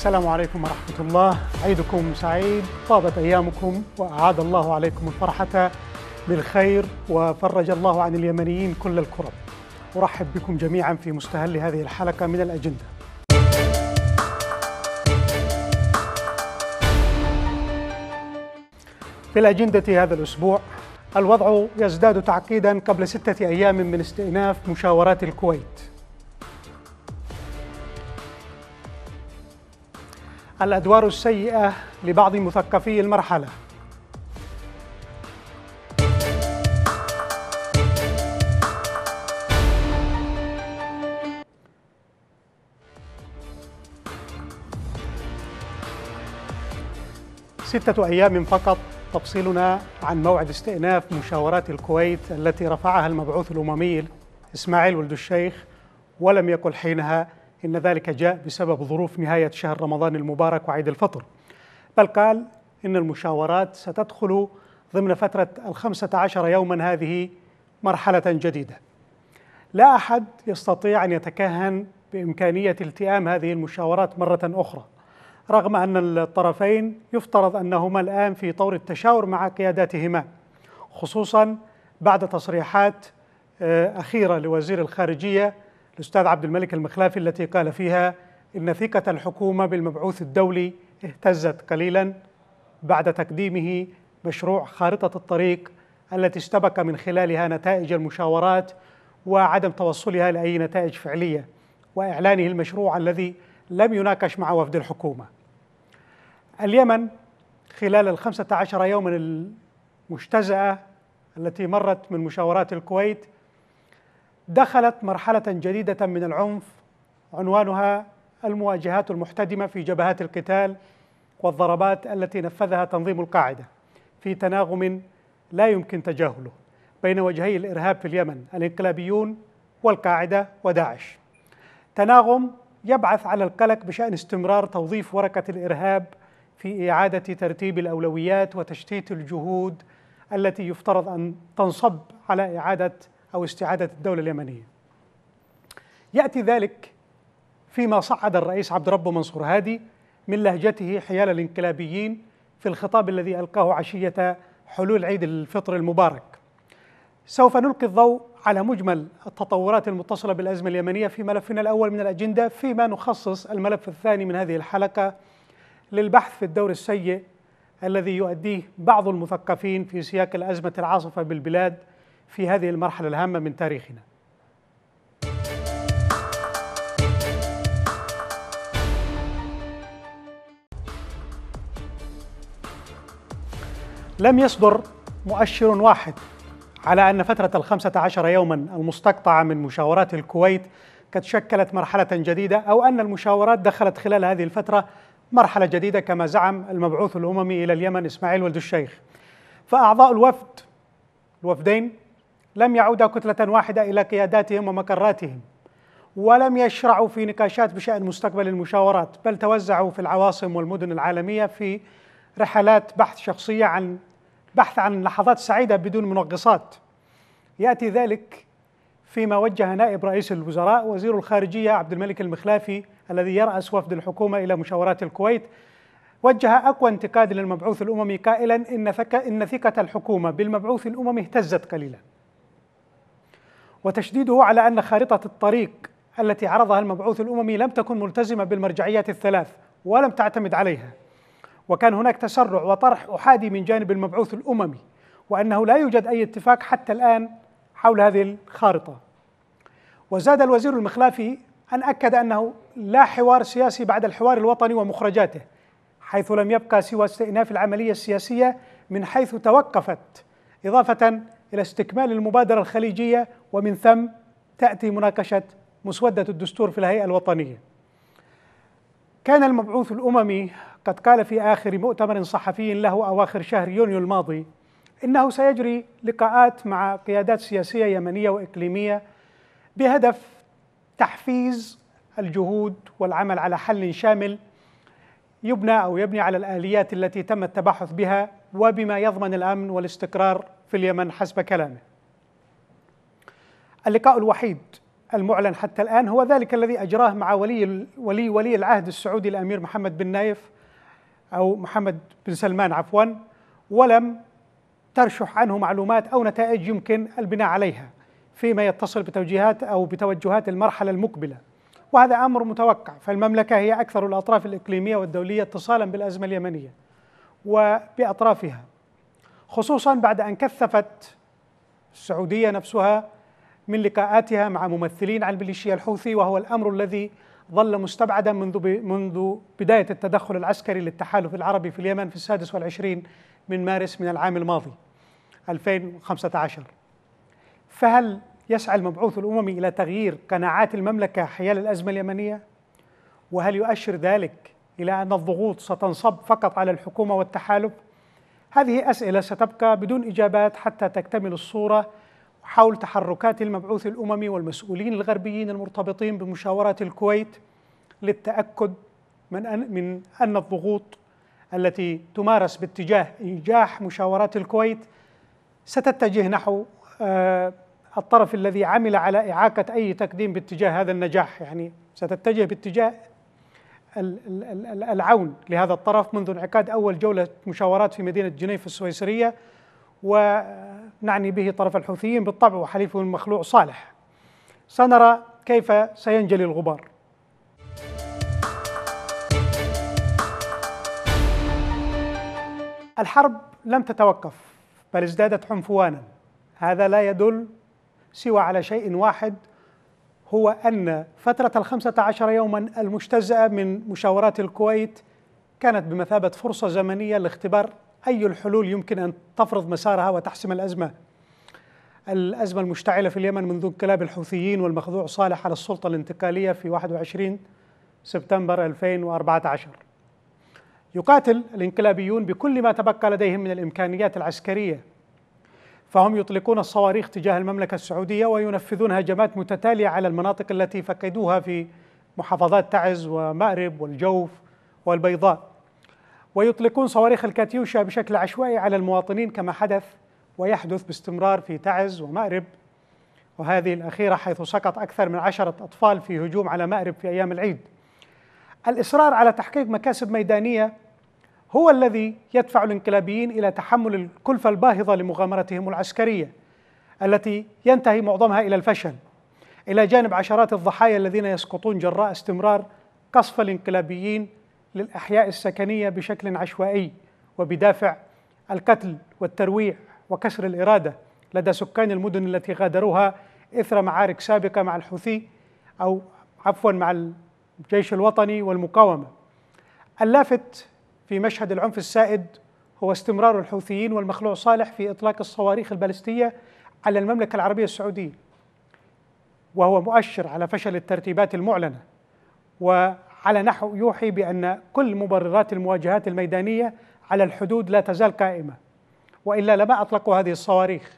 السلام عليكم ورحمة الله عيدكم سعيد طابت أيامكم وأعاد الله عليكم الفرحة بالخير وفرج الله عن اليمنيين كل الكرب أرحب بكم جميعا في مستهل هذه الحلقة من الأجندة في الأجندة هذا الأسبوع الوضع يزداد تعقيدا قبل ستة أيام من استئناف مشاورات الكويت الأدوار السيئة لبعض مثقفي المرحلة ستة أيام فقط تفصيلنا عن موعد استئناف مشاورات الكويت التي رفعها المبعوث الأممي إسماعيل ولد الشيخ ولم يقل حينها إن ذلك جاء بسبب ظروف نهاية شهر رمضان المبارك وعيد الفطر بل قال إن المشاورات ستدخل ضمن فترة الخمسة عشر يوما هذه مرحلة جديدة لا أحد يستطيع أن يتكهن بإمكانية التئام هذه المشاورات مرة أخرى رغم أن الطرفين يفترض أنهما الآن في طور التشاور مع قياداتهما خصوصا بعد تصريحات آه، أخيرة لوزير الخارجية الأستاذ عبد الملك المخلافي التي قال فيها إن ثقة الحكومة بالمبعوث الدولي اهتزت قليلا بعد تقديمه مشروع خارطة الطريق التي استبق من خلالها نتائج المشاورات وعدم توصلها لأي نتائج فعلية وإعلانه المشروع الذي لم يناقش مع وفد الحكومة اليمن خلال الخمسة عشر يوما المجتزأة التي مرت من مشاورات الكويت دخلت مرحلة جديدة من العنف عنوانها المواجهات المحتدمة في جبهات القتال والضربات التي نفذها تنظيم القاعدة في تناغم لا يمكن تجاهله بين وجهي الإرهاب في اليمن الانقلابيون والقاعدة وداعش تناغم يبعث على القلق بشأن استمرار توظيف ورقة الإرهاب في إعادة ترتيب الأولويات وتشتيت الجهود التي يفترض أن تنصب على إعادة أو استعادة الدولة اليمنية يأتي ذلك فيما صعد الرئيس عبد ربه منصور هادي من لهجته حيال الانقلابيين في الخطاب الذي ألقاه عشية حلول عيد الفطر المبارك سوف نلقي الضوء على مجمل التطورات المتصلة بالأزمة اليمنية في ملفنا الأول من الأجندة فيما نخصص الملف الثاني من هذه الحلقة للبحث في الدور السيء الذي يؤديه بعض المثقفين في سياق الأزمة العاصفة بالبلاد في هذه المرحلة الهامة من تاريخنا لم يصدر مؤشر واحد على أن فترة الخمسة عشر يوما المستقطعة من مشاورات الكويت قد شكلت مرحلة جديدة أو أن المشاورات دخلت خلال هذه الفترة مرحلة جديدة كما زعم المبعوث الأممي إلى اليمن إسماعيل ولد الشيخ فأعضاء الوفد الوفدين لم يعودا كتلة واحدة إلى قياداتهم ومقراتهم ولم يشرعوا في نقاشات بشأن مستقبل المشاورات بل توزعوا في العواصم والمدن العالمية في رحلات بحث شخصية عن بحث عن لحظات سعيدة بدون منغصات يأتي ذلك فيما وجه نائب رئيس الوزراء وزير الخارجية عبد الملك المخلافي الذي يرأس وفد الحكومة إلى مشاورات الكويت وجه أقوى انتقاد للمبعوث الأممي قائلا إن ثقة الحكومة بالمبعوث الأممي اهتزت قليلاً وتشديده على أن خارطة الطريق التي عرضها المبعوث الأممي لم تكن ملتزمة بالمرجعيات الثلاث ولم تعتمد عليها وكان هناك تسرع وطرح أحادي من جانب المبعوث الأممي وأنه لا يوجد أي اتفاق حتى الآن حول هذه الخارطة وزاد الوزير المخلافي أن أكد أنه لا حوار سياسي بعد الحوار الوطني ومخرجاته حيث لم يبقى سوى استئناف العملية السياسية من حيث توقفت إضافة إلى استكمال المبادرة الخليجية ومن ثم تأتي مناقشة مسودة الدستور في الهيئة الوطنية كان المبعوث الأممي قد قال في آخر مؤتمر صحفي له أواخر شهر يونيو الماضي إنه سيجري لقاءات مع قيادات سياسية يمنية وإقليمية بهدف تحفيز الجهود والعمل على حل شامل يبنى أو يبني على الآليات التي تم التباحث بها وبما يضمن الأمن والاستقرار في اليمن حسب كلامه اللقاء الوحيد المعلن حتى الآن هو ذلك الذي أجراه مع ولي ولي ولي العهد السعودي الأمير محمد بن نايف أو محمد بن سلمان عفوا ولم ترشح عنه معلومات أو نتائج يمكن البناء عليها فيما يتصل بتوجيهات أو بتوجهات المرحلة المقبلة وهذا أمر متوقع فالمملكة هي أكثر الأطراف الإقليمية والدولية اتصالا بالأزمة اليمنية وبأطرافها خصوصا بعد أن كثفت السعودية نفسها من لقاءاتها مع ممثلين عن الميليشيا الحوثي وهو الأمر الذي ظل مستبعدا منذ منذ بداية التدخل العسكري للتحالف العربي في اليمن في السادس والعشرين من مارس من العام الماضي 2015 فهل يسعى المبعوث الأممي إلى تغيير قناعات المملكة حيال الأزمة اليمنية؟ وهل يؤشر ذلك إلى أن الضغوط ستنصب فقط على الحكومة والتحالف؟ هذه أسئلة ستبقى بدون إجابات حتى تكتمل الصورة حول تحركات المبعوث الأممي والمسؤولين الغربيين المرتبطين بمشاورة الكويت للتأكد من أن, من أن الضغوط التي تمارس باتجاه إنجاح مشاورات الكويت ستتجه نحو آه، الطرف الذي عمل على إعاقة أي تقديم باتجاه هذا النجاح يعني ستتجه باتجاه العون لهذا الطرف منذ انعقاد أول جولة مشاورات في مدينة جنيف السويسرية ونعني به طرف الحوثيين بالطبع وحليفه المخلوع صالح سنرى كيف سينجلي الغبار الحرب لم تتوقف بل ازدادت عنفوانا هذا لا يدل سوى على شيء واحد هو أن فترة الخمسة عشر يوما المجتزأة من مشاورات الكويت كانت بمثابة فرصة زمنية لاختبار أي الحلول يمكن أن تفرض مسارها وتحسم الأزمة الأزمة المشتعلة في اليمن منذ انقلاب الحوثيين والمخضوع صالح على السلطة الانتقالية في 21 سبتمبر 2014 يقاتل الانقلابيون بكل ما تبقى لديهم من الإمكانيات العسكرية فهم يطلقون الصواريخ تجاه المملكة السعودية وينفذون هجمات متتالية على المناطق التي فقدوها في محافظات تعز ومأرب والجوف والبيضاء ويطلقون صواريخ الكاتيوشا بشكل عشوائي على المواطنين كما حدث ويحدث باستمرار في تعز ومأرب وهذه الأخيرة حيث سقط أكثر من عشرة أطفال في هجوم على مأرب في أيام العيد الإصرار على تحقيق مكاسب ميدانية هو الذي يدفع الانقلابيين الى تحمل الكلفه الباهظه لمغامرتهم العسكريه التي ينتهي معظمها الى الفشل الى جانب عشرات الضحايا الذين يسقطون جراء استمرار قصف الانقلابيين للاحياء السكنيه بشكل عشوائي وبدافع القتل والترويع وكسر الاراده لدى سكان المدن التي غادروها اثر معارك سابقه مع الحوثي او عفوا مع الجيش الوطني والمقاومه. اللافت في مشهد العنف السائد هو استمرار الحوثيين والمخلوع صالح في إطلاق الصواريخ البالستية على المملكة العربية السعودية وهو مؤشر على فشل الترتيبات المعلنة وعلى نحو يوحي بأن كل مبررات المواجهات الميدانية على الحدود لا تزال قائمة وإلا لما أطلقوا هذه الصواريخ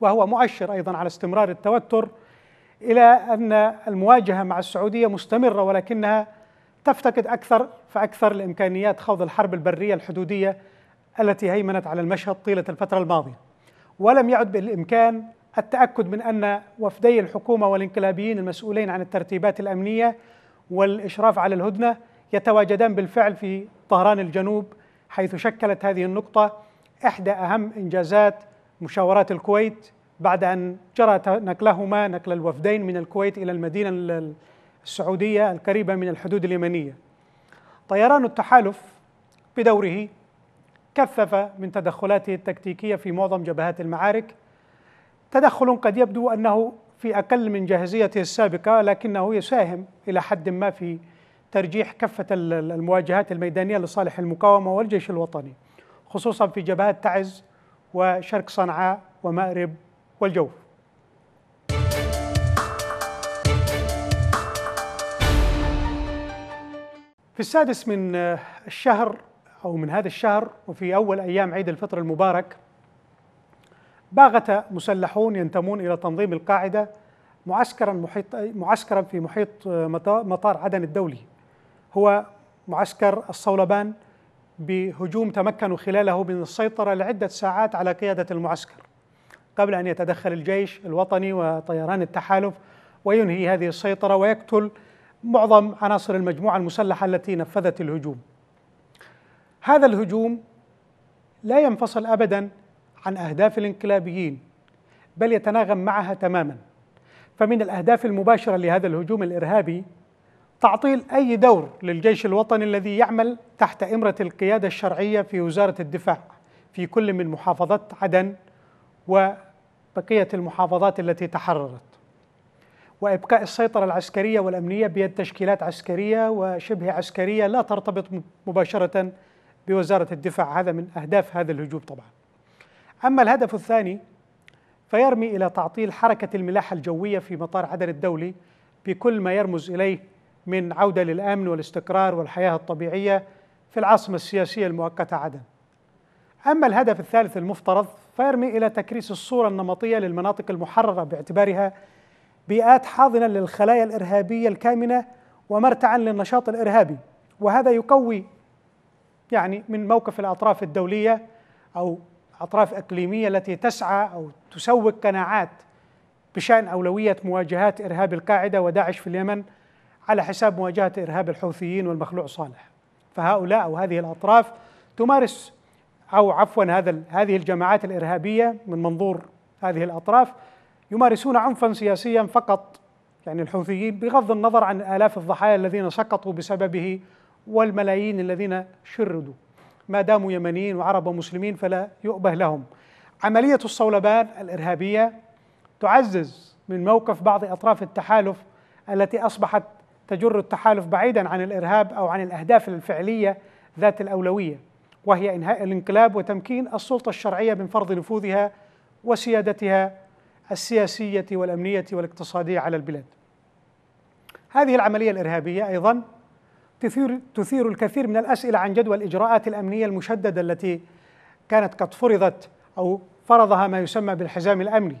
وهو مؤشر أيضا على استمرار التوتر إلى أن المواجهة مع السعودية مستمرة ولكنها تفتقد أكثر فأكثر لإمكانيات خوض الحرب البرية الحدودية التي هيمنت على المشهد طيلة الفترة الماضية ولم يعد بالإمكان التأكد من أن وفدي الحكومة والانقلابيين المسؤولين عن الترتيبات الأمنية والإشراف على الهدنة يتواجدان بالفعل في طهران الجنوب حيث شكلت هذه النقطة إحدى أهم إنجازات مشاورات الكويت بعد أن جرى نقلهما نقل الوفدين من الكويت إلى المدينة السعودية القريبة من الحدود اليمنية طيران التحالف بدوره كثف من تدخلاته التكتيكية في معظم جبهات المعارك تدخل قد يبدو أنه في أقل من جاهزيته السابقة لكنه يساهم إلى حد ما في ترجيح كفة المواجهات الميدانية لصالح المقاومة والجيش الوطني خصوصا في جبهات تعز وشرق صنعاء ومأرب والجوف في السادس من آه، الشهر أو من هذا الشهر وفي أول أيام عيد الفطر المبارك باغت مسلحون ينتمون إلى تنظيم القاعدة معسكرا محيط معسكرا في محيط آه، مطار عدن الدولي هو معسكر الصولبان بهجوم تمكنوا خلاله من السيطرة لعدة ساعات على قيادة المعسكر قبل أن يتدخل الجيش الوطني وطيران التحالف وينهي هذه السيطرة ويقتل معظم عناصر المجموعة المسلحة التي نفذت الهجوم. هذا الهجوم لا ينفصل أبدا عن أهداف الانقلابيين بل يتناغم معها تماما. فمن الأهداف المباشرة لهذا الهجوم الإرهابي تعطيل أي دور للجيش الوطني الذي يعمل تحت إمرة القيادة الشرعية في وزارة الدفاع في كل من محافظات عدن وبقية المحافظات التي تحررت. وإبقاء السيطرة العسكرية والأمنية بيد تشكيلات عسكرية وشبه عسكرية لا ترتبط مباشرة بوزارة الدفاع هذا من أهداف هذا الهجوم طبعا أما الهدف الثاني فيرمي إلى تعطيل حركة الملاحة الجوية في مطار عدن الدولي بكل ما يرمز إليه من عودة للأمن والاستقرار والحياة الطبيعية في العاصمة السياسية المؤقتة عدن أما الهدف الثالث المفترض فيرمي إلى تكريس الصورة النمطية للمناطق المحررة باعتبارها بيئات حاضنه للخلايا الارهابيه الكامنه ومرتعا للنشاط الارهابي وهذا يقوي يعني من موقف الاطراف الدوليه او اطراف اقليميه التي تسعى او تسوق قناعات بشان اولويه مواجهات ارهاب القاعده وداعش في اليمن على حساب مواجهه ارهاب الحوثيين والمخلوع صالح فهؤلاء او هذه الاطراف تمارس او عفوا هذا هذه الجماعات الارهابيه من منظور هذه الاطراف يمارسون عنفا سياسيا فقط يعني الحوثيين بغض النظر عن آلاف الضحايا الذين سقطوا بسببه والملايين الذين شردوا ما داموا يمنيين وعرب ومسلمين فلا يؤبه لهم عملية الصولبان الإرهابية تعزز من موقف بعض أطراف التحالف التي أصبحت تجر التحالف بعيدا عن الإرهاب أو عن الأهداف الفعلية ذات الأولوية وهي إنهاء الانقلاب وتمكين السلطة الشرعية من فرض نفوذها وسيادتها السياسيه والامنيه والاقتصاديه على البلاد. هذه العمليه الارهابيه ايضا تثير تثير الكثير من الاسئله عن جدوى الاجراءات الامنيه المشدده التي كانت قد فرضت او فرضها ما يسمى بالحزام الامني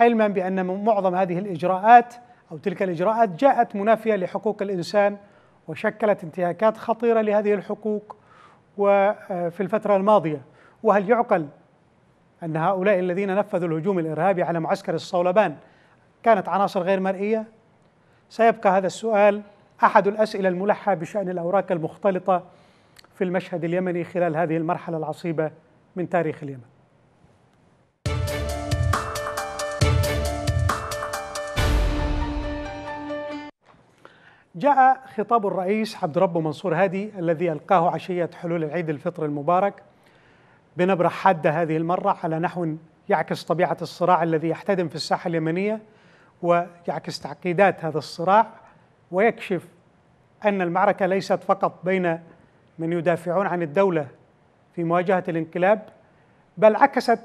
علما بان معظم هذه الاجراءات او تلك الاجراءات جاءت منافيه لحقوق الانسان وشكلت انتهاكات خطيره لهذه الحقوق وفي آه، الفتره الماضيه وهل يعقل أن هؤلاء الذين نفذوا الهجوم الإرهابي على معسكر الصولبان كانت عناصر غير مرئية؟ سيبقى هذا السؤال أحد الأسئلة الملحة بشأن الأوراق المختلطة في المشهد اليمني خلال هذه المرحلة العصيبة من تاريخ اليمن. جاء خطاب الرئيس عبد ربه منصور هادي الذي ألقاه عشية حلول العيد الفطر المبارك بنبرة حادة هذه المرة على نحو يعكس طبيعة الصراع الذي يحتدم في الساحة اليمنية ويعكس تعقيدات هذا الصراع ويكشف أن المعركة ليست فقط بين من يدافعون عن الدولة في مواجهة الانقلاب بل عكست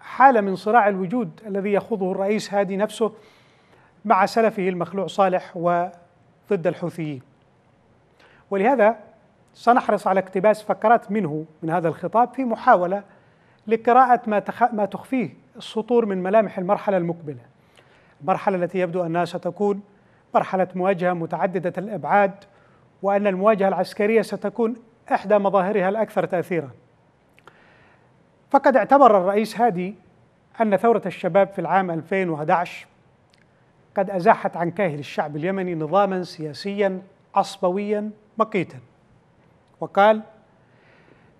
حالة من صراع الوجود الذي يخوضه الرئيس هادي نفسه مع سلفه المخلوع صالح وضد الحوثيين ولهذا سنحرص على اقتباس فقرات منه من هذا الخطاب في محاولة لقراءة ما, تخ... ما تخفيه السطور من ملامح المرحلة المقبلة المرحلة التي يبدو أنها ستكون مرحلة مواجهة متعددة الأبعاد وأن المواجهة العسكرية ستكون إحدى مظاهرها الأكثر تأثيرا فقد اعتبر الرئيس هادي أن ثورة الشباب في العام 2011 قد أزاحت عن كاهل الشعب اليمني نظاما سياسيا عصبويا مقيتا وقال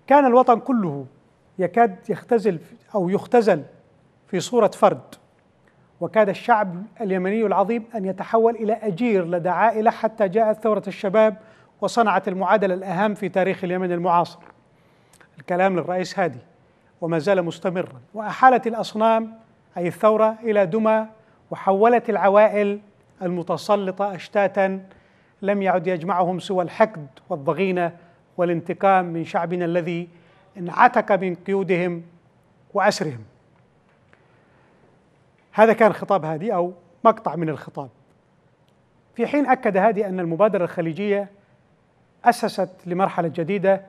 كان الوطن كله يكاد يختزل أو يختزل في صورة فرد وكاد الشعب اليمني العظيم أن يتحول إلى أجير لدى عائلة حتى جاءت ثورة الشباب وصنعت المعادلة الأهم في تاريخ اليمن المعاصر الكلام للرئيس هادي وما زال مستمرا وأحالت الأصنام أي الثورة إلى دمى وحولت العوائل المتسلطة أشتاتا لم يعد يجمعهم سوى الحقد والضغينة والانتقام من شعبنا الذي انعتك من قيودهم وأسرهم هذا كان خطاب هادي أو مقطع من الخطاب في حين أكد هادي أن المبادرة الخليجية أسست لمرحلة جديدة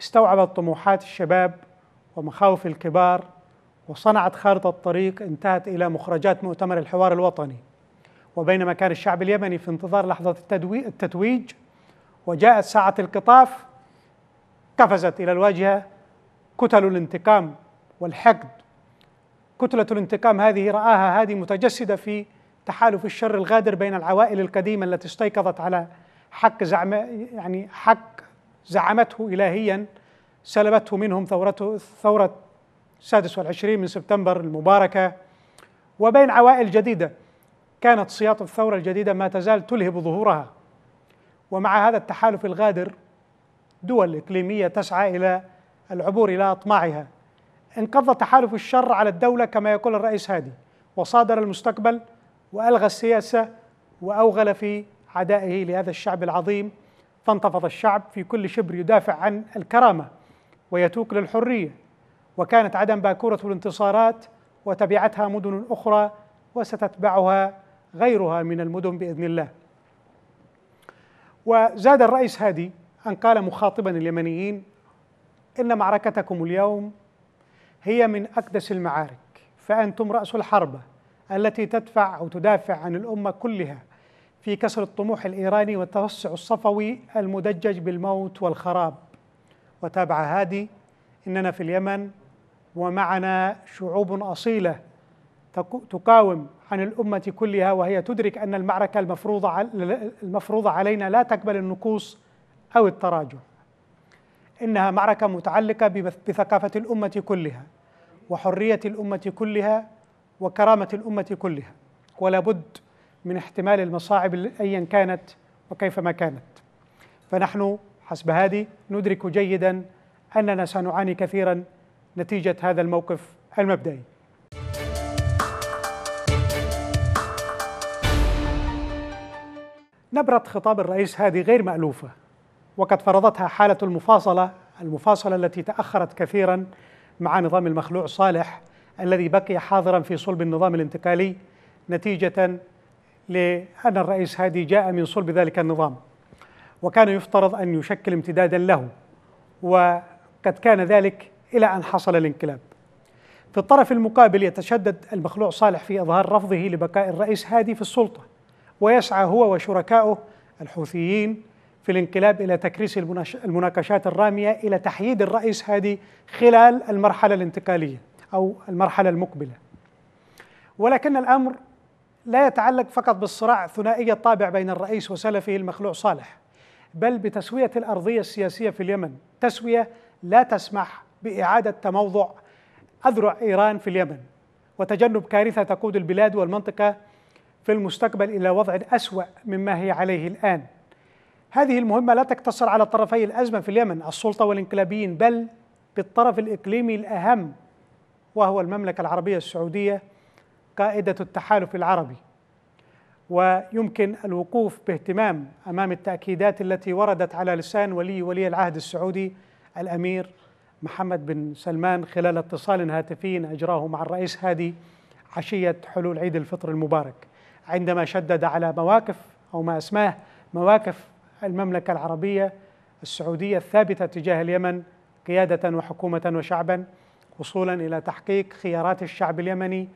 استوعبت طموحات الشباب ومخاوف الكبار وصنعت خارطة طريق انتهت إلى مخرجات مؤتمر الحوار الوطني وبينما كان الشعب اليمني في انتظار لحظة التتويج وجاءت ساعة القطاف قفزت الى الواجهه كتل الانتقام والحقد كتله الانتقام هذه راها هذه متجسده في تحالف الشر الغادر بين العوائل القديمه التي استيقظت على حق زعم يعني حق زعمته الهيا سلبته منهم ثورته ثوره السادس والعشرين من سبتمبر المباركه وبين عوائل جديده كانت سياط الثوره الجديده ما تزال تلهب ظهورها ومع هذا التحالف الغادر دول إقليمية تسعى إلى العبور إلى أطماعها انقض تحالف الشر على الدولة كما يقول الرئيس هادي وصادر المستقبل وألغى السياسة وأوغل في عدائه لهذا الشعب العظيم فانتفض الشعب في كل شبر يدافع عن الكرامة ويتوق للحرية وكانت عدن باكورة الانتصارات وتبعتها مدن أخرى وستتبعها غيرها من المدن بإذن الله وزاد الرئيس هادي أن قال مخاطبا اليمنيين إن معركتكم اليوم هي من أقدس المعارك فأنتم رأس الحربة التي تدفع أو تدافع عن الأمة كلها في كسر الطموح الإيراني والتوسع الصفوي المدجج بالموت والخراب وتابع هادي إننا في اليمن ومعنا شعوب أصيلة تقاوم عن الأمة كلها وهي تدرك أن المعركة المفروضة المفروضة علينا لا تقبل النقوص أو التراجع إنها معركة متعلقة بثقافة الأمة كلها وحرية الأمة كلها وكرامة الأمة كلها ولا بد من احتمال المصاعب أيا كانت وكيفما كانت فنحن حسب هذه ندرك جيدا أننا سنعاني كثيرا نتيجة هذا الموقف المبدئي نبرة خطاب الرئيس هذه غير مألوفة وقد فرضتها حالة المفاصلة المفاصلة التي تأخرت كثيرا مع نظام المخلوع صالح الذي بقي حاضرا في صلب النظام الانتقالي نتيجة لأن الرئيس هادي جاء من صلب ذلك النظام وكان يفترض أن يشكل امتدادا له وقد كان ذلك إلى أن حصل الانقلاب في الطرف المقابل يتشدد المخلوع صالح في إظهار رفضه لبقاء الرئيس هادي في السلطة ويسعى هو وشركائه الحوثيين في الانقلاب إلى تكريس المناقشات الرامية إلى تحييد الرئيس هادي خلال المرحلة الانتقالية أو المرحلة المقبلة ولكن الأمر لا يتعلق فقط بالصراع ثنائي الطابع بين الرئيس وسلفه المخلوع صالح بل بتسوية الأرضية السياسية في اليمن تسوية لا تسمح بإعادة تموضع أذرع إيران في اليمن وتجنب كارثة تقود البلاد والمنطقة في المستقبل إلى وضع أسوأ مما هي عليه الآن هذه المهمة لا تقتصر على طرفي الأزمة في اليمن السلطة والانقلابيين بل بالطرف الإقليمي الأهم وهو المملكة العربية السعودية قائدة التحالف العربي ويمكن الوقوف باهتمام أمام التأكيدات التي وردت على لسان ولي ولي العهد السعودي الأمير محمد بن سلمان خلال اتصال هاتفي أجراه مع الرئيس هادي عشية حلول عيد الفطر المبارك عندما شدد على مواقف أو ما أسماه مواقف المملكة العربية السعودية الثابتة تجاه اليمن قيادة وحكومة وشعبا وصولا إلى تحقيق خيارات الشعب اليمني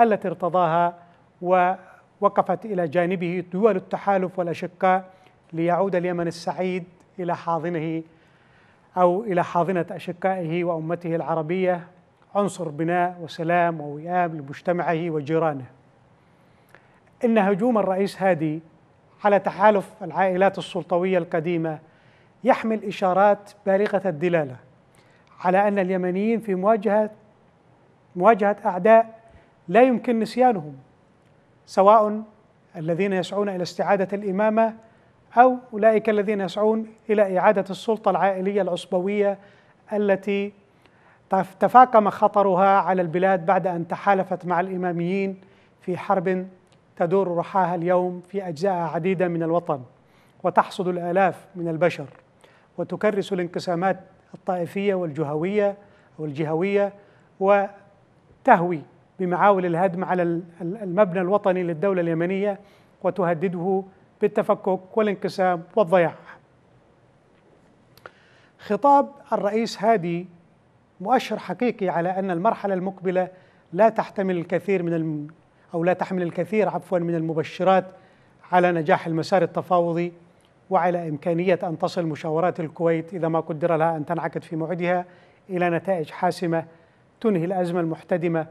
التي ارتضاها ووقفت إلى جانبه دول التحالف والأشقاء ليعود اليمن السعيد إلى حاضنه أو إلى حاضنة أشقائه وأمته العربية عنصر بناء وسلام ووئام لمجتمعه وجيرانه إن هجوم الرئيس هادي على تحالف العائلات السلطويه القديمه يحمل اشارات بالغه الدلاله على ان اليمنيين في مواجهه مواجهه اعداء لا يمكن نسيانهم سواء الذين يسعون الى استعاده الامامه او اولئك الذين يسعون الى اعاده السلطه العائليه العصبويه التي تفاقم خطرها على البلاد بعد ان تحالفت مع الاماميين في حرب تدور رحاها اليوم في أجزاء عديدة من الوطن وتحصد الآلاف من البشر وتكرس الانقسامات الطائفية والجهوية والجهوية وتهوي بمعاول الهدم على المبنى الوطني للدولة اليمنية وتهدده بالتفكك والانقسام والضياع. خطاب الرئيس هادي مؤشر حقيقي على ان المرحله المقبله لا تحتمل الكثير من أو لا تحمل الكثير عفوا من المبشرات على نجاح المسار التفاوضي وعلى إمكانية أن تصل مشاورات الكويت إذا ما قدر لها أن تنعقد في موعدها إلى نتائج حاسمة تنهي الأزمة المحتدمة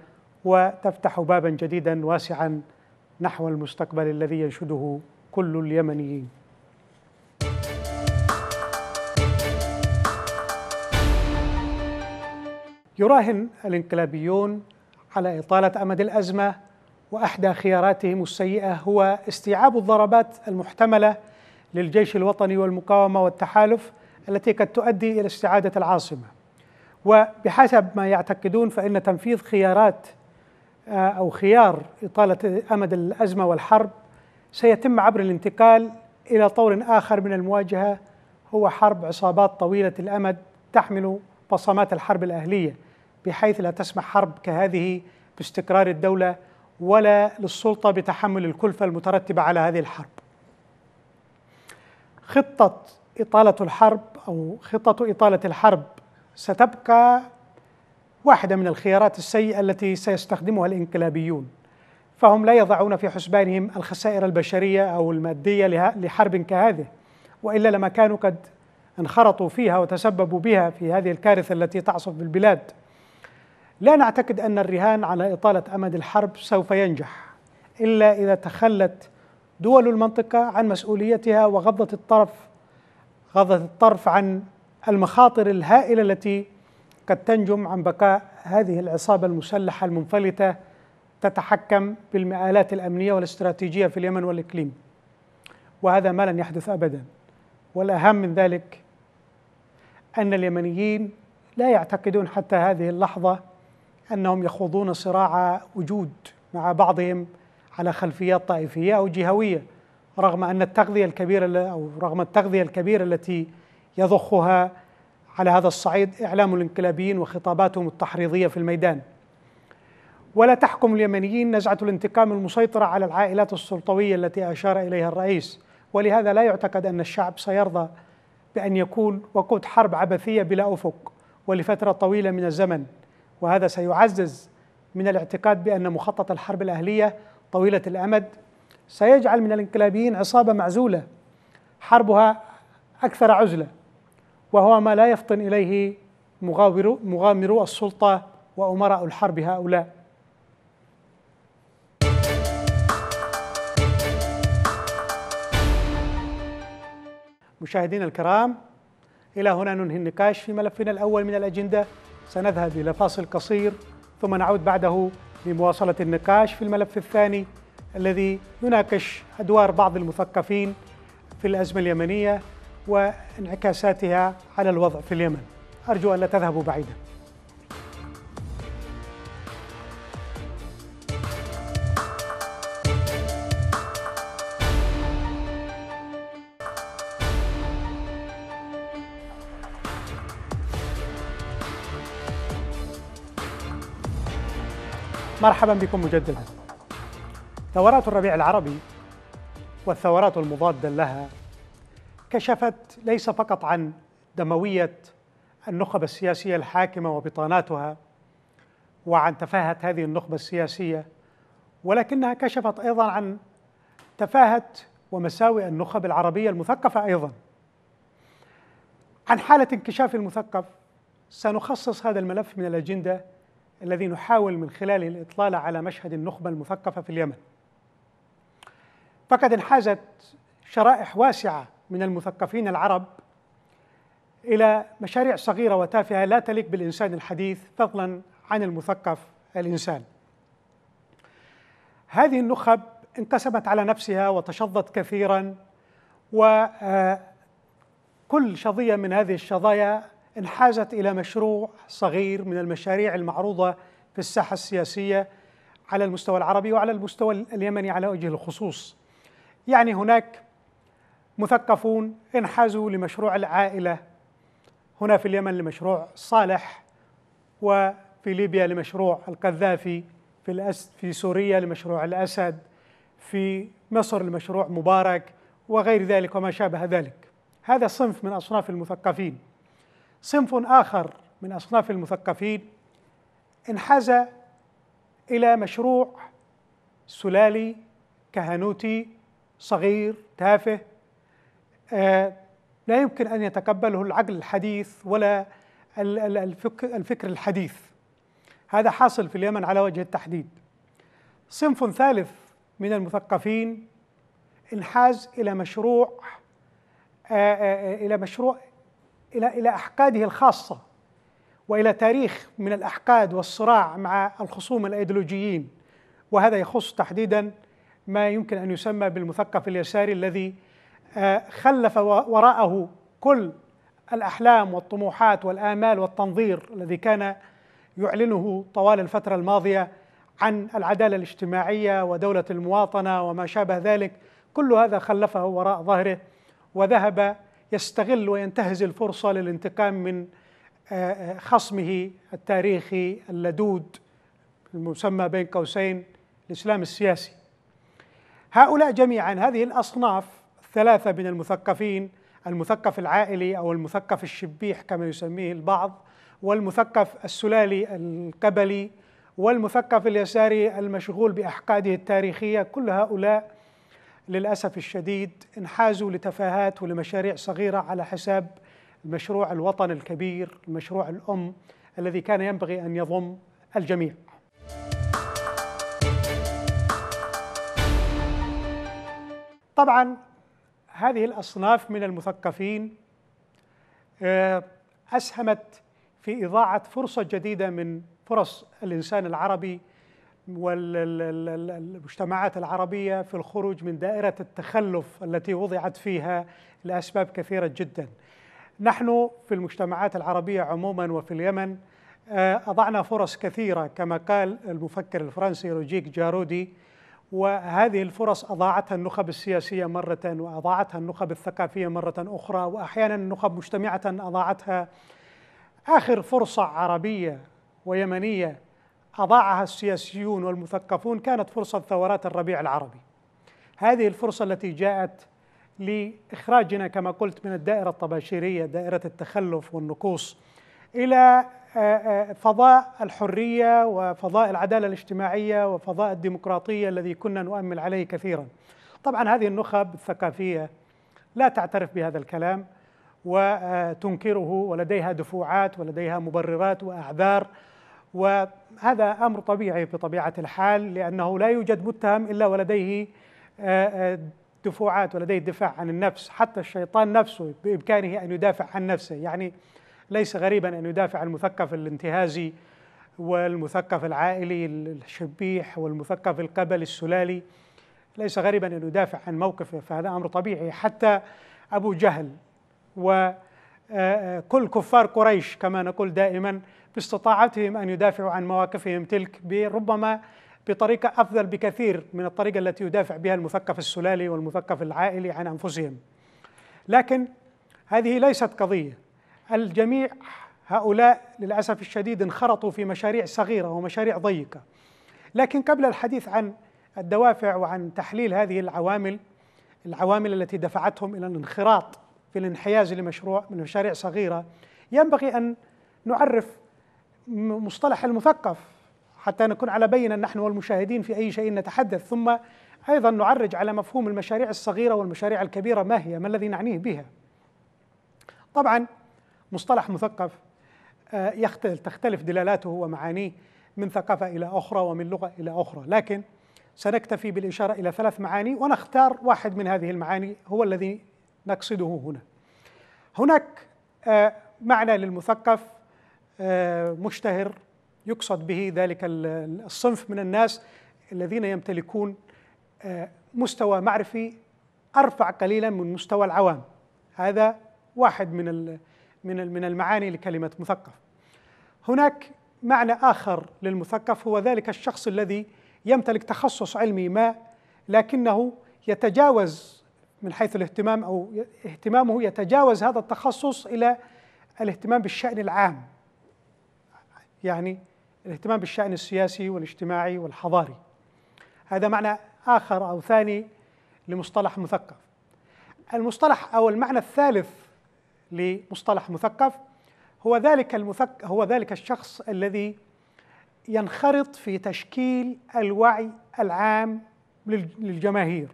وتفتح بابا جديدا واسعا نحو المستقبل الذي ينشده كل اليمنيين يراهن الانقلابيون على إطالة أمد الأزمة واحدى خياراتهم السيئه هو استيعاب الضربات المحتمله للجيش الوطني والمقاومه والتحالف التي قد تؤدي الى استعاده العاصمه. وبحسب ما يعتقدون فان تنفيذ خيارات آه، او خيار اطاله امد الازمه والحرب سيتم عبر الانتقال الى طور اخر من المواجهه هو حرب عصابات طويله الامد تحمل بصمات الحرب الاهليه بحيث لا تسمح حرب كهذه باستقرار الدوله ولا للسلطة بتحمل الكلفة المترتبة على هذه الحرب خطة إطالة الحرب أو خطة إطالة الحرب ستبقى واحدة من الخيارات السيئة التي سيستخدمها الانقلابيون فهم لا يضعون في حسبانهم الخسائر البشرية أو المادية لحرب كهذه وإلا لما كانوا قد انخرطوا فيها وتسببوا بها في هذه الكارثة التي تعصف بالبلاد لا نعتقد أن الرهان على إطالة أمد الحرب سوف ينجح إلا إذا تخلت دول المنطقة عن مسؤوليتها وغضت الطرف غضت الطرف عن المخاطر الهائلة التي قد تنجم عن بقاء هذه العصابة المسلحة المنفلتة تتحكم بالمآلات الأمنية والاستراتيجية في اليمن والإقليم وهذا ما لن يحدث أبدا والأهم من ذلك أن اليمنيين لا يعتقدون حتى هذه اللحظة أنهم يخوضون صراع وجود مع بعضهم على خلفيات طائفية أو جهوية رغم أن التغذية الكبيرة أو رغم التغذية الكبيرة التي يضخها على هذا الصعيد إعلام الانقلابيين وخطاباتهم التحريضية في الميدان ولا تحكم اليمنيين نزعة الانتقام المسيطرة على العائلات السلطوية التي أشار إليها الرئيس ولهذا لا يعتقد أن الشعب سيرضى بأن يكون وقود حرب عبثية بلا أفق ولفترة طويلة من الزمن وهذا سيعزز من الاعتقاد بأن مخطط الحرب الأهلية طويلة الأمد سيجعل من الانقلابيين عصابة معزولة حربها أكثر عزلة وهو ما لا يفطن إليه مغامرو, مغامرو السلطة وأمراء الحرب هؤلاء مشاهدينا الكرام إلى هنا ننهي النقاش في ملفنا الأول من الأجندة سنذهب إلى فاصل قصير ثم نعود بعده لمواصلة النقاش في الملف الثاني الذي يناقش أدوار بعض المثقفين في الأزمة اليمنية وانعكاساتها على الوضع في اليمن أرجو أن لا تذهبوا بعيداً مرحبا بكم مجددا ثورات الربيع العربي والثورات المضادة لها كشفت ليس فقط عن دموية النخب السياسية الحاكمة وبطاناتها وعن تفاهة هذه النخبة السياسية ولكنها كشفت أيضا عن تفاهة ومساوئ النخب العربية المثقفة أيضا عن حالة انكشاف المثقف سنخصص هذا الملف من الأجندة الذي نحاول من خلاله الإطلال على مشهد النخبة المثقفة في اليمن فقد انحازت شرائح واسعة من المثقفين العرب إلى مشاريع صغيرة وتافهة لا تليق بالإنسان الحديث فضلا عن المثقف الإنسان هذه النخب انقسمت على نفسها وتشظت كثيرا وكل شظية من هذه الشظايا انحازت إلى مشروع صغير من المشاريع المعروضة في الساحة السياسية على المستوى العربي وعلى المستوى اليمني على وجه الخصوص يعني هناك مثقفون انحازوا لمشروع العائلة هنا في اليمن لمشروع صالح وفي ليبيا لمشروع القذافي في, الأس في سوريا لمشروع الأسد في مصر لمشروع مبارك وغير ذلك وما شابه ذلك هذا صنف من أصناف المثقفين صنف آخر من أصناف المثقفين انحاز إلى مشروع سلالي كهنوتي صغير تافه آه، لا يمكن أن يتقبله العقل الحديث ولا الفكر الحديث هذا حاصل في اليمن على وجه التحديد صنف ثالث من المثقفين انحاز إلى مشروع آه، آه، إلى مشروع إلى إلى أحقاده الخاصة وإلى تاريخ من الأحقاد والصراع مع الخصوم الأيديولوجيين وهذا يخص تحديدا ما يمكن أن يسمى بالمثقف اليساري الذي آه، خلف وراءه كل الأحلام والطموحات والآمال والتنظير الذي كان يعلنه طوال الفترة الماضية عن العدالة الاجتماعية ودولة المواطنة وما شابه ذلك كل هذا خلفه وراء ظهره وذهب يستغل وينتهز الفرصة للانتقام من آه، آه، خصمه التاريخي اللدود المسمى بين قوسين الإسلام السياسي هؤلاء جميعا هذه الأصناف الثلاثة من المثقفين المثقف العائلي أو المثقف الشبيح كما يسميه البعض والمثقف السلالي القبلي والمثقف اليساري المشغول بأحقاده التاريخية كل هؤلاء للأسف الشديد انحازوا لتفاهات ولمشاريع صغيرة على حساب المشروع الوطن الكبير المشروع الأم الذي كان ينبغي أن يضم الجميع طبعا هذه الأصناف من المثقفين آه، أسهمت في إضاعة فرصة جديدة من فرص الإنسان العربي والمجتمعات العربية في الخروج من دائرة التخلف التي وضعت فيها لأسباب كثيرة جدا نحن في المجتمعات العربية عموما وفي اليمن آه، أضعنا فرص كثيرة كما قال المفكر الفرنسي روجيك جارودي وهذه الفرص أضاعتها النخب السياسية مرة وأضاعتها النخب الثقافية مرة أخرى وأحيانا النخب مجتمعة أضاعتها آخر فرصة عربية ويمنية أضاعها السياسيون والمثقفون كانت فرصة ثورات الربيع العربي هذه الفرصة التي جاءت لإخراجنا كما قلت من الدائرة الطباشيرية دائرة التخلف والنقوص إلى آه، آه، فضاء الحرية وفضاء العدالة الاجتماعية وفضاء الديمقراطية الذي كنا نؤمل عليه كثيرا طبعا هذه النخب الثقافية لا تعترف بهذا الكلام وتنكره ولديها دفوعات ولديها مبررات وأعذار وهذا امر طبيعي بطبيعه الحال لانه لا يوجد متهم الا ولديه آه، آه، دفوعات ولديه دفاع عن النفس حتى الشيطان نفسه بامكانه ان يدافع عن نفسه يعني ليس غريبا ان يدافع عن المثقف الانتهازي والمثقف العائلي الشبيح والمثقف القبل السلالي ليس غريبا ان يدافع عن موقفه فهذا امر طبيعي حتى ابو جهل وكل آه، كفار قريش كما نقول دائما باستطاعتهم ان يدافعوا عن مواقفهم تلك ربما بطريقه افضل بكثير من الطريقه التي يدافع بها المثقف السلالي والمثقف العائلي عن انفسهم. لكن هذه ليست قضيه. الجميع هؤلاء للاسف الشديد انخرطوا في مشاريع صغيره ومشاريع ضيقه. لكن قبل الحديث عن الدوافع وعن تحليل هذه العوامل العوامل التي دفعتهم الى الانخراط في الانحياز لمشروع من مشاريع صغيره ينبغي ان نعرف مصطلح المثقف حتى نكون على بينة نحن والمشاهدين في أي شيء نتحدث ثم أيضا نعرج على مفهوم المشاريع الصغيرة والمشاريع الكبيرة ما هي ما الذي نعنيه بها طبعا مصطلح مثقف آه، يختلف تختلف دلالاته ومعانيه من ثقافة إلى أخرى ومن لغة إلى أخرى لكن سنكتفي بالإشارة إلى ثلاث معاني ونختار واحد من هذه المعاني هو الذي نقصده هنا هناك آه، معنى للمثقف آه، مشتهر يقصد به ذلك الصنف من الناس الذين يمتلكون آه، مستوى معرفي ارفع قليلا من مستوى العوام هذا واحد من من من المعاني لكلمه مثقف هناك معنى اخر للمثقف هو ذلك الشخص الذي يمتلك تخصص علمي ما لكنه يتجاوز من حيث الاهتمام او اهتمامه يتجاوز هذا التخصص الى الاهتمام بالشان العام يعني الاهتمام بالشأن السياسي والاجتماعي والحضاري هذا معنى آخر أو ثاني لمصطلح مثقف المصطلح أو المعنى الثالث لمصطلح مثقف هو ذلك المثق هو ذلك الشخص الذي ينخرط في تشكيل الوعي العام للجماهير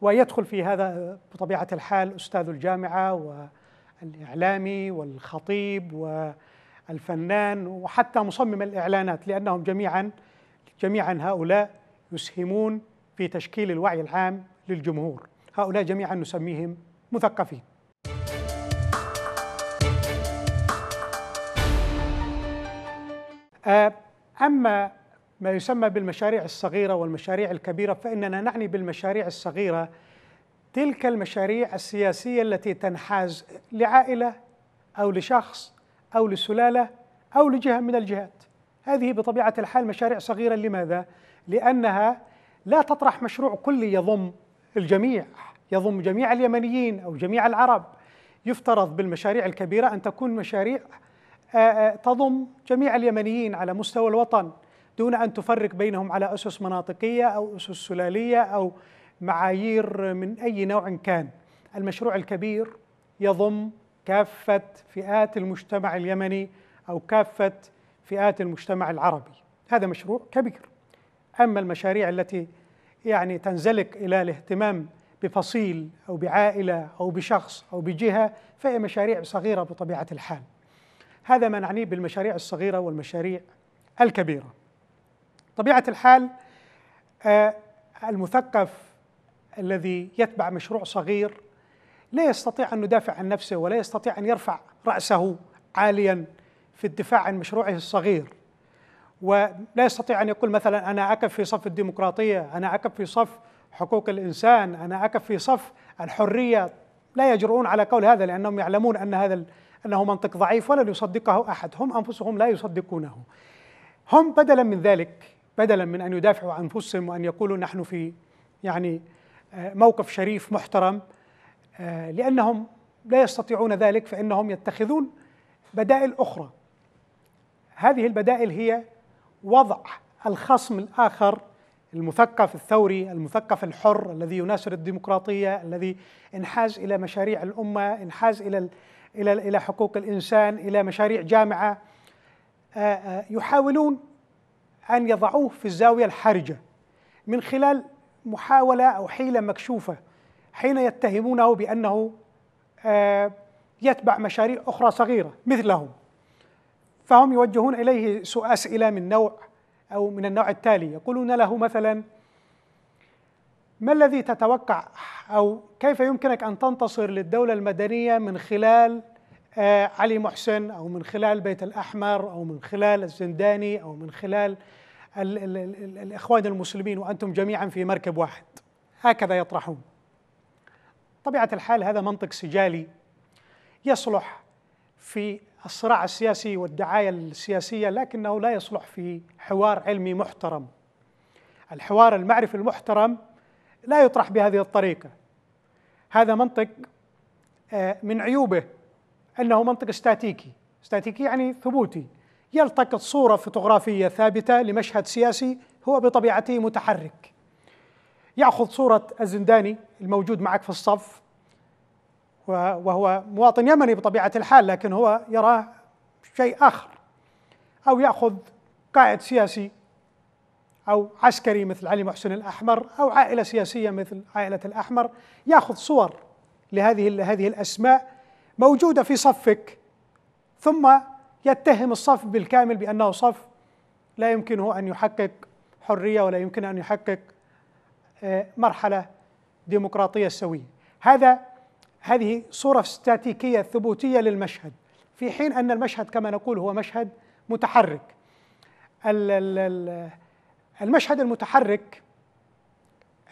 ويدخل في هذا بطبيعة الحال أستاذ الجامعة والإعلامي والخطيب و الفنان وحتى مصمم الإعلانات لأنهم جميعا جميعا هؤلاء يسهمون في تشكيل الوعي العام للجمهور هؤلاء جميعا نسميهم مثقفين آه، أما ما يسمى بالمشاريع الصغيرة والمشاريع الكبيرة فإننا نعني بالمشاريع الصغيرة تلك المشاريع السياسية التي تنحاز لعائلة أو لشخص أو للسلالة أو لجهة من الجهات هذه بطبيعة الحال مشاريع صغيرة لماذا؟ لأنها لا تطرح مشروع كلي يضم الجميع يضم جميع اليمنيين أو جميع العرب يفترض بالمشاريع الكبيرة أن تكون مشاريع تضم جميع اليمنيين على مستوى الوطن دون أن تفرق بينهم على أسس مناطقية أو أسس سلالية أو معايير من أي نوع كان المشروع الكبير يضم كافة فئات المجتمع اليمني أو كافة فئات المجتمع العربي هذا مشروع كبير أما المشاريع التي يعني تنزلق إلى الاهتمام بفصيل أو بعائلة أو بشخص أو بجهة فهي مشاريع صغيرة بطبيعة الحال هذا ما نعنيه بالمشاريع الصغيرة والمشاريع الكبيرة طبيعة الحال آه، المثقف الذي يتبع مشروع صغير لا يستطيع أن يدافع عن نفسه ولا يستطيع أن يرفع رأسه عاليا في الدفاع عن مشروعه الصغير ولا يستطيع أن يقول مثلا أنا أكف في صف الديمقراطية أنا أكف في صف حقوق الإنسان أنا أكف في صف الحرية لا يجرؤون على قول هذا لأنهم يعلمون أن هذا أنه منطق ضعيف ولن يصدقه أحد هم أنفسهم لا يصدقونه هم بدلا من ذلك بدلا من أن يدافعوا عن أنفسهم وأن يقولوا نحن في يعني آه، موقف شريف محترم آه، لأنهم لا يستطيعون ذلك فإنهم يتخذون بدائل أخرى هذه البدائل هي وضع الخصم الآخر المثقف الثوري المثقف الحر الذي يناصر الديمقراطية الذي انحاز إلى مشاريع الأمة انحاز إلى إلى إلى حقوق الإنسان إلى مشاريع جامعة آه، آه، يحاولون أن يضعوه في الزاوية الحرجة من خلال محاولة أو حيلة مكشوفة حين يتهمونه بأنه آه، يتبع مشاريع أخرى صغيرة مثلهم فهم يوجهون إليه أسئلة من نوع أو من النوع التالي يقولون له مثلا ما الذي تتوقع أو كيف يمكنك أن تنتصر للدولة المدنية من خلال آه، علي محسن أو من خلال بيت الأحمر أو من خلال الزنداني أو من خلال الإخوان المسلمين وأنتم جميعا في مركب واحد هكذا يطرحون طبيعة الحال هذا منطق سجالي يصلح في الصراع السياسي والدعاية السياسية لكنه لا يصلح في حوار علمي محترم الحوار المعرفي المحترم لا يطرح بهذه الطريقة هذا منطق آه، من عيوبه أنه منطق استاتيكي استاتيكي يعني ثبوتي يلتقط صورة فوتوغرافية ثابتة لمشهد سياسي هو بطبيعته متحرك ياخذ صوره الزنداني الموجود معك في الصف وهو مواطن يمني بطبيعه الحال لكن هو يراه شيء اخر او ياخذ قائد سياسي او عسكري مثل علي محسن الاحمر او عائله سياسيه مثل عائله الاحمر ياخذ صور لهذه هذه الاسماء موجوده في صفك ثم يتهم الصف بالكامل بانه صف لا يمكنه ان يحقق حريه ولا يمكن ان يحقق آه، مرحله ديمقراطيه سويه هذا هذه صوره استاتيكيه ثبوتيه للمشهد في حين ان المشهد كما نقول هو مشهد متحرك المشهد المتحرك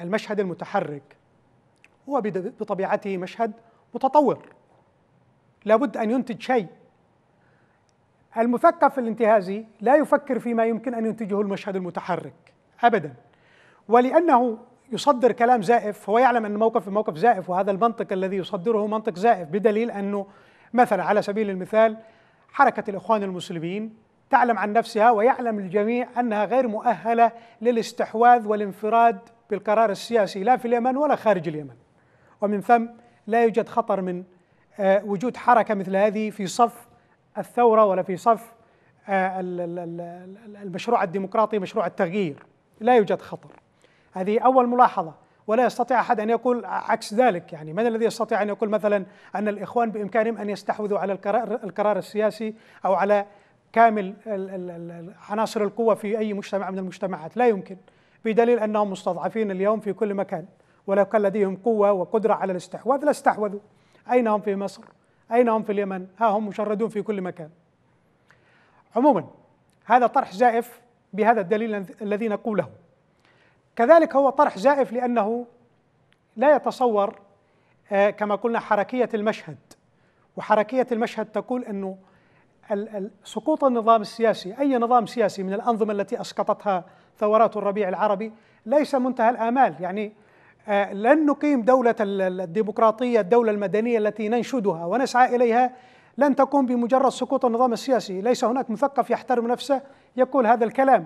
المشهد المتحرك هو بطبيعته مشهد متطور لابد ان ينتج شيء المثقف الانتهازي لا يفكر فيما يمكن ان ينتجه المشهد المتحرك ابدا ولانه يصدر كلام زائف هو يعلم ان موقف موقف زائف وهذا المنطق الذي يصدره منطق زائف بدليل انه مثلا على سبيل المثال حركه الاخوان المسلمين تعلم عن نفسها ويعلم الجميع انها غير مؤهله للاستحواذ والانفراد بالقرار السياسي لا في اليمن ولا خارج اليمن ومن ثم لا يوجد خطر من آه، وجود حركه مثل هذه في صف الثوره ولا في صف آه، المشروع الديمقراطي مشروع التغيير لا يوجد خطر هذه أول ملاحظة ولا يستطيع أحد أن يقول عكس ذلك يعني من الذي يستطيع أن يقول مثلا أن الإخوان بإمكانهم أن يستحوذوا على القرار, القرار السياسي أو على كامل عناصر القوة في أي مجتمع من المجتمعات لا يمكن بدليل أنهم مستضعفين اليوم في كل مكان ولو كان لديهم قوة وقدرة على الاستحواذ لاستحوذوا أين هم في مصر أين هم في اليمن ها هم مشردون في كل مكان عموما هذا طرح زائف بهذا الدليل الذي نقوله كذلك هو طرح زائف لأنه لا يتصور آه، كما قلنا حركية المشهد وحركية المشهد تقول أنه سقوط النظام السياسي أي نظام سياسي من الأنظمة التي أسقطتها ثورات الربيع العربي ليس منتهى الآمال يعني آه، لن نقيم دولة الديمقراطية الدولة المدنية التي ننشدها ونسعى إليها لن تقوم بمجرد سقوط النظام السياسي ليس هناك مثقف يحترم نفسه يقول هذا الكلام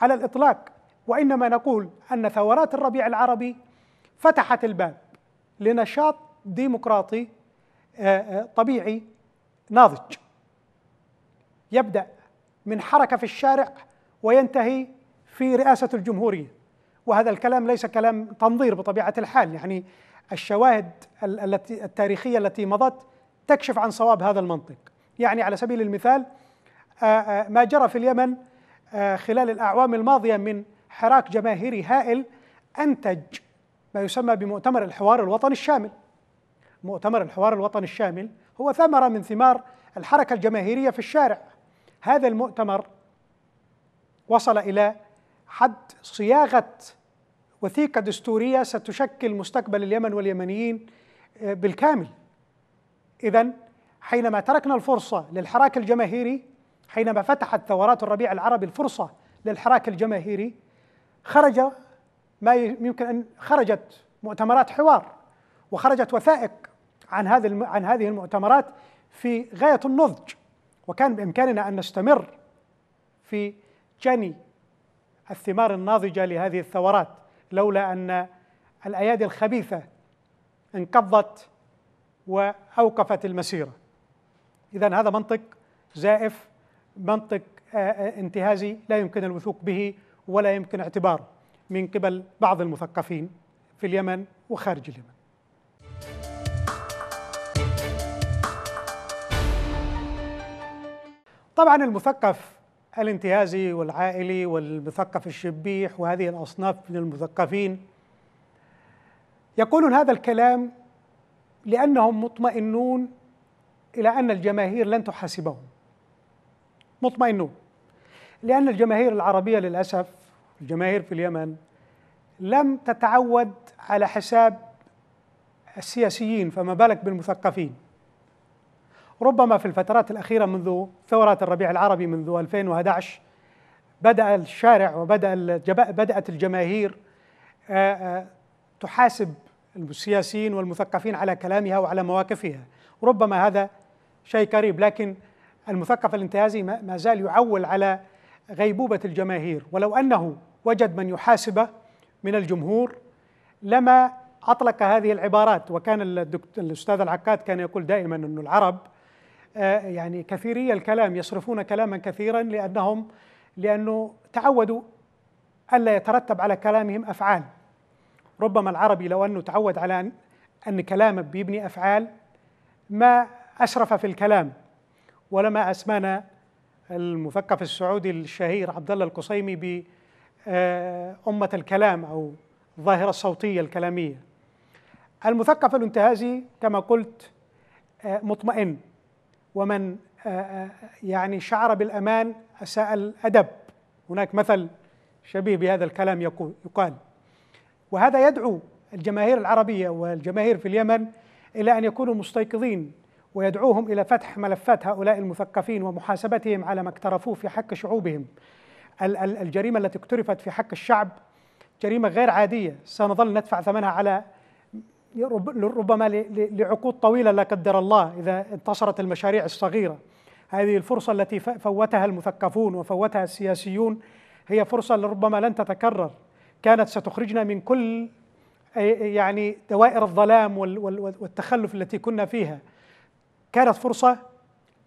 على الإطلاق وانما نقول ان ثورات الربيع العربي فتحت الباب لنشاط ديمقراطي آه، آه، طبيعي ناضج يبدا من حركه في الشارع وينتهي في رئاسه الجمهوريه وهذا الكلام ليس كلام تنظير بطبيعه الحال يعني الشواهد التي التاريخيه التي مضت تكشف عن صواب هذا المنطق يعني على سبيل المثال آه، ما جرى في اليمن خلال الاعوام الماضيه من حراك جماهيري هائل انتج ما يسمى بمؤتمر الحوار الوطني الشامل. مؤتمر الحوار الوطني الشامل هو ثمره من ثمار الحركه الجماهيريه في الشارع. هذا المؤتمر وصل الى حد صياغه وثيقه دستوريه ستشكل مستقبل اليمن واليمنيين آه، بالكامل. اذا حينما تركنا الفرصه للحراك الجماهيري حينما فتحت ثورات الربيع العربي الفرصه للحراك الجماهيري خرج ما يمكن ان خرجت مؤتمرات حوار وخرجت وثائق عن هذه عن هذه المؤتمرات في غايه النضج وكان بامكاننا ان نستمر في جني الثمار الناضجه لهذه الثورات لولا ان الايادي الخبيثه انقضت واوقفت المسيره. اذا هذا منطق زائف منطق انتهازي لا يمكن الوثوق به ولا يمكن اعتباره من قبل بعض المثقفين في اليمن وخارج اليمن طبعا المثقف الانتهازي والعائلي والمثقف الشبيح وهذه الاصناف من المثقفين يقولون هذا الكلام لانهم مطمئنون الى ان الجماهير لن تحاسبهم مطمئنون لأن الجماهير العربية للأسف الجماهير في اليمن لم تتعود على حساب السياسيين فما بالك بالمثقفين ربما في الفترات الأخيرة منذ ثورات الربيع العربي منذ 2011 بدأ الشارع وبدأ بدأت الجماهير تحاسب السياسيين والمثقفين على كلامها وعلى مواقفها ربما هذا شيء قريب لكن المثقف الانتهازي ما زال يعول على غيبوبة الجماهير ولو أنه وجد من يحاسبه من الجمهور لما أطلق هذه العبارات وكان الأستاذ العقاد كان يقول دائما أن العرب آه، يعني كثيري الكلام يصرفون كلاما كثيرا لأنهم لأنه تعودوا ألا يترتب على كلامهم أفعال ربما العربي لو أنه تعود على أن, أن كلامه بيبني أفعال ما أسرف في الكلام ولما أسمان المثقف السعودي الشهير عبد الله القصيمي بأمة آه، الكلام أو الظاهرة الصوتية الكلامية المثقف الانتهازي كما قلت آه، مطمئن ومن آه، يعني شعر بالأمان أساء الأدب هناك مثل شبيه بهذا الكلام يقال وهذا يدعو الجماهير العربية والجماهير في اليمن إلى أن يكونوا مستيقظين ويدعوهم الى فتح ملفات هؤلاء المثقفين ومحاسبتهم على ما اقترفوه في حق شعوبهم. الجريمه التي اقترفت في حق الشعب جريمه غير عاديه، سنظل ندفع ثمنها على ربما لعقود طويله لا قدر الله اذا انتصرت المشاريع الصغيره. هذه الفرصه التي فوتها المثقفون وفوتها السياسيون هي فرصه لربما لن تتكرر. كانت ستخرجنا من كل يعني دوائر الظلام والتخلف التي كنا فيها. كانت فرصة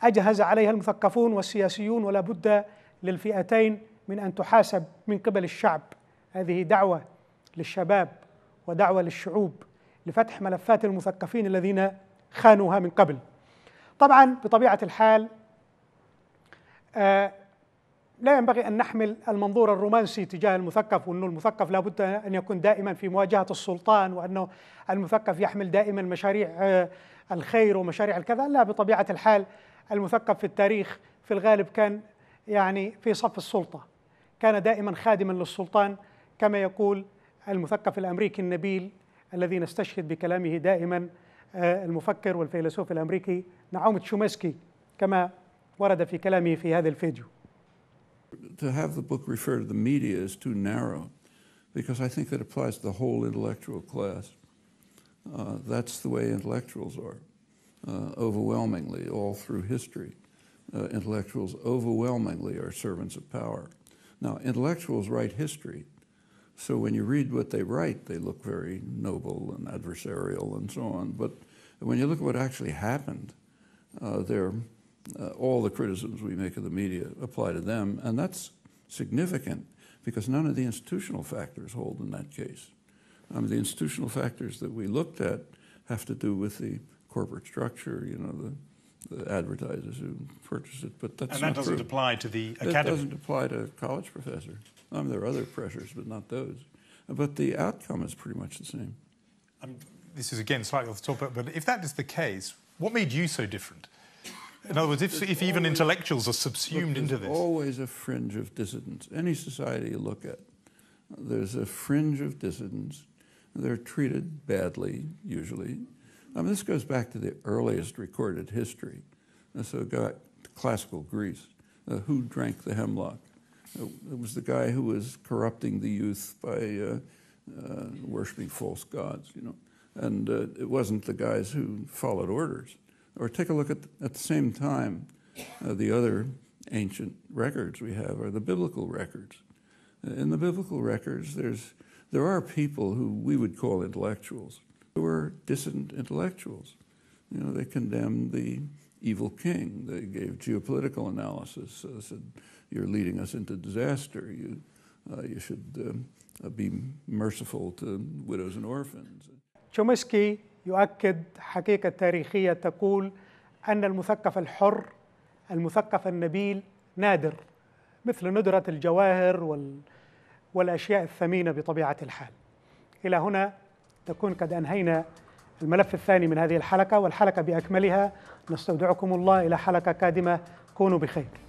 أجهز عليها المثقفون والسياسيون ولا بد للفئتين من أن تحاسب من قبل الشعب هذه دعوة للشباب ودعوة للشعوب لفتح ملفات المثقفين الذين خانوها من قبل طبعا بطبيعة الحال آه لا ينبغي أن نحمل المنظور الرومانسي تجاه المثقف وأن المثقف لابد أن يكون دائما في مواجهة السلطان وأنه المثقف يحمل دائما مشاريع آه الخير ومشاريع الكذا لا بطبيعة الحال المثقف في التاريخ في الغالب كان يعني في صف السلطة كان دائما خادما للسلطان كما يقول المثقف الأمريكي النبيل الذي نستشهد بكلامه دائما آه، المفكر والفيلسوف الأمريكي نعوم تشومسكي كما ورد في كلامه في هذا الفيديو To have the book refer to the media is too narrow because I think that applies to the whole intellectual class. Uh, that's the way intellectuals are, uh, overwhelmingly, all through history. Uh, intellectuals overwhelmingly are servants of power. Now, intellectuals write history, so when you read what they write, they look very noble and adversarial and so on. But when you look at what actually happened, uh, they're, uh, all the criticisms we make of the media apply to them, and that's significant because none of the institutional factors hold in that case. Um, the institutional factors that we looked at have to do with the corporate structure, you know, the, the advertisers who purchase it. But that's and that doesn't true. apply to the academy. That doesn't apply to a college professor. I um, mean, there are other pressures, but not those. But the outcome is pretty much the same. Um, this is again slightly off the topic, but if that is the case, what made you so different? In other words, if, if even always, intellectuals are subsumed into this. always a fringe of dissidents. Any society you look at, there's a fringe of dissidents they're treated badly, usually. I mean, this goes back to the earliest recorded history. And so got classical Greece. Uh, who drank the hemlock? Uh, it was the guy who was corrupting the youth by uh, uh worshiping false gods, you know. And uh, it wasn't the guys who followed orders. Or take a look at, at the same time, the other ancient records we have are the biblical records. In the biblical records, there's there are people who we would call intellectuals who were dissident intellectuals. You know, they condemned the evil king. They gave geopolitical analysis. Uh, said, "You're leading us into disaster. You, uh, you should uh, uh be merciful to widows and orphans." تشومسكي يؤكد حقيقة تاريخية تقول أن المثقف الحر المثقف النبيل نادر مثل ندرة الجواهر وال والأشياء الثمينة بطبيعة الحال إلى هنا تكون قد أنهينا الملف الثاني من هذه الحلقة والحلقة بأكملها نستودعكم الله إلى حلقة قادمة كونوا بخير